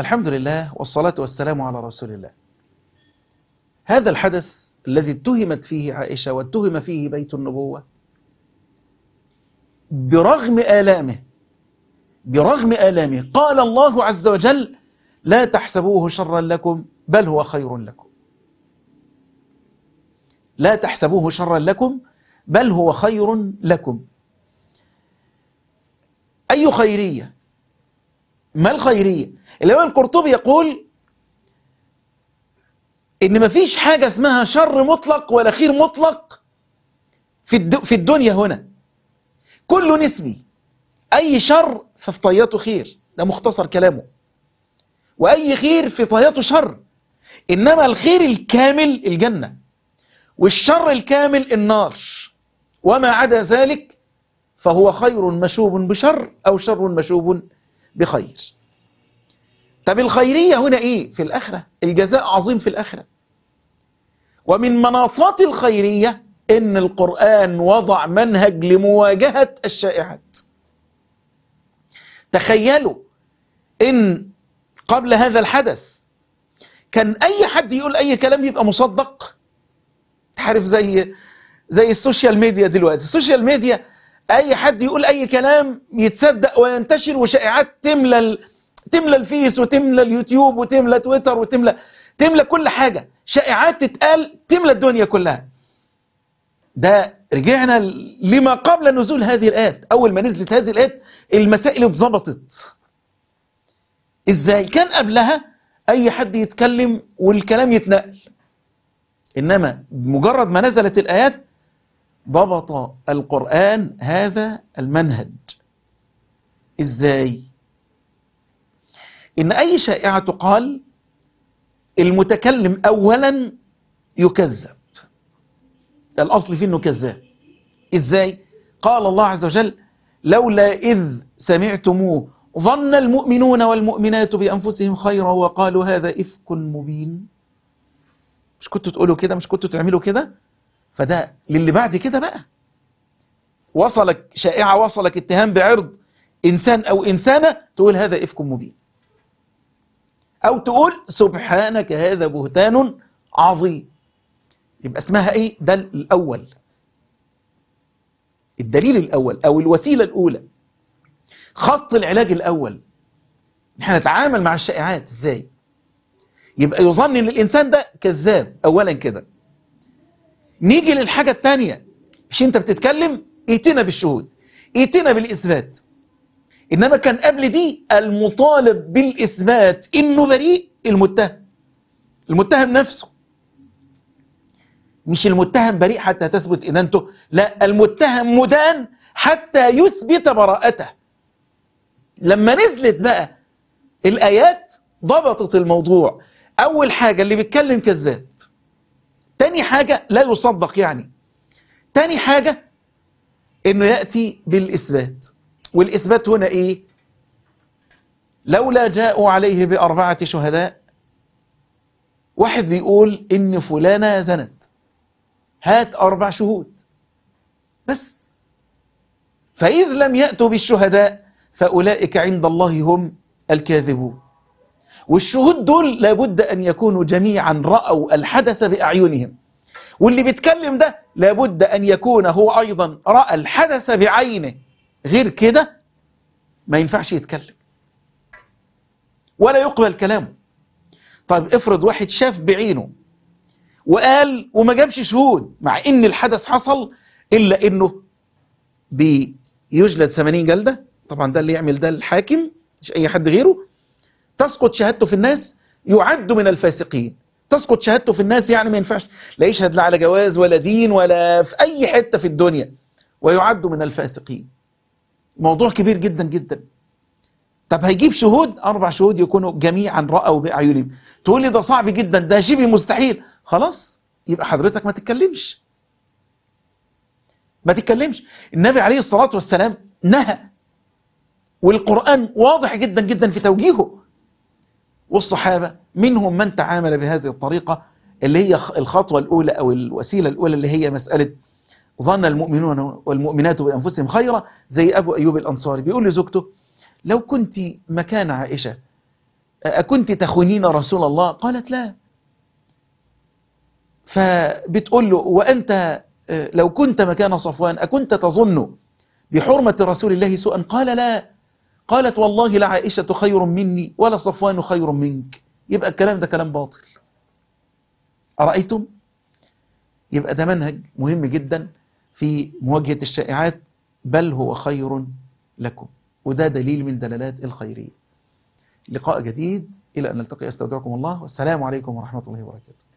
الحمد لله والصلاة والسلام على رسول الله هذا الحدث الذي اتهمت فيه عائشة واتهم فيه بيت النبوة برغم آلامه برغم آلامه قال الله عز وجل لا تحسبوه شرا لكم بل هو خير لكم لا تحسبوه شرا لكم بل هو خير لكم أي خيرية ما الخيرية الإمام القرطبي يقول إن ما فيش حاجة اسمها شر مطلق ولا خير مطلق في, في الدنيا هنا كله نسبي أي شر ففي طياته خير ده مختصر كلامه وأي خير في طياته شر إنما الخير الكامل الجنة والشر الكامل النار وما عدا ذلك فهو خير مشوب بشر أو شر مشوب بخير طب الخيرية هنا إيه؟ في الآخرة الجزاء عظيم في الآخرة ومن مناطات الخيرية إن القرآن وضع منهج لمواجهة الشائعات تخيلوا إن قبل هذا الحدث كان أي حد يقول أي كلام يبقى مصدق عارف زي زي السوشيال ميديا دلوقتي السوشيال ميديا اي حد يقول اي كلام يتصدق وينتشر وشائعات تملى تملى الفيس وتملى اليوتيوب وتملى تويتر وتملى تملى كل حاجه شائعات تتقال تملى الدنيا كلها ده رجعنا لما قبل نزول هذه الآيات أول ما نزلت هذه الآيات المسائل اتظبطت إزاي كان قبلها أي حد يتكلم والكلام يتنقل إنما مجرد ما نزلت الآيات ضبط القرآن هذا المنهج إزاي؟ إن أي شائعة تقال المتكلم أولا يكذب الأصل فيه أنه كذاب إزاي؟ قال الله عز وجل لولا إذ سمعتموه ظن المؤمنون والمؤمنات بأنفسهم خيرا وقالوا هذا إفك مبين مش كنتوا تقولوا كده مش كنتوا تعملوا كده فده للي بعد كده بقى وصلك شائعة وصلك اتهام بعرض إنسان أو إنسانة تقول هذا إفك مبين أو تقول سبحانك هذا بهتان عظيم يبقى اسمها إيه؟ ده الأول الدليل الأول أو الوسيلة الأولى خط العلاج الأول نحن نتعامل مع الشائعات إزاي؟ يبقى يظن إن الإنسان ده كذاب أولا كده نيجي للحاجة التانية مش انت بتتكلم ائتنا بالشهود ائتنا بالإثبات إنما كان قبل دي المطالب بالإثبات إنه بريء المتهم المتهم نفسه مش المتهم بريء حتى تثبت أنتو لا المتهم مدان حتى يثبت براءته لما نزلت بقى الآيات ضبطت الموضوع أول حاجة اللي بيتكلم كذاب تاني حاجة لا يصدق يعني تاني حاجة انه يأتي بالإثبات والإثبات هنا ايه لولا جاءوا عليه بأربعة شهداء واحد بيقول ان فلانة زنت هات أربع شهود بس فإذ لم يأتوا بالشهداء فأولئك عند الله هم الكاذبون والشهود دول لابد أن يكونوا جميعا رأوا الحدث بأعينهم واللي بيتكلم ده لابد أن يكون هو أيضا رأى الحدث بعينه غير كده ما ينفعش يتكلم ولا يقبل كلامه طيب افرض واحد شاف بعينه وقال وما جابش شهود مع ان الحدث حصل الا انه بيجلد 80 جلده طبعا ده اللي يعمل ده الحاكم مش اي حد غيره تسقط شهادته في الناس يعد من الفاسقين تسقط شهادته في الناس يعني ما ينفعش لا يشهد لا على جواز ولا دين ولا في أي حتة في الدنيا ويعد من الفاسقين موضوع كبير جدا جدا طب هيجيب شهود أربع شهود يكونوا جميعا رأوا بأعينهم تقول لي ده صعب جدا ده شبه مستحيل خلاص يبقى حضرتك ما تتكلمش ما تتكلمش النبي عليه الصلاة والسلام نهى والقرآن واضح جدا جدا في توجيهه والصحابة منهم من تعامل بهذه الطريقة اللي هي الخطوة الأولى أو الوسيلة الأولى اللي هي مسألة ظن المؤمنون والمؤمنات بأنفسهم خيرا زي أبو أيوب الأنصاري بيقول لزوجته لو كنت مكان عائشة أكنت تخونين رسول الله قالت لا فبتقول له وأنت لو كنت مكان صفوان أكنت تظن بحرمة رسول الله سوءا قال لا قالت والله لا عائشة خير مني ولا صفوان خير منك يبقى الكلام ده كلام باطل أرأيتم؟ يبقى ده منهج مهم جدا في مواجهة الشائعات بل هو خير لكم وده دليل من دلالات الخيرية لقاء جديد إلى أن نلتقي أستودعكم الله والسلام عليكم ورحمة الله وبركاته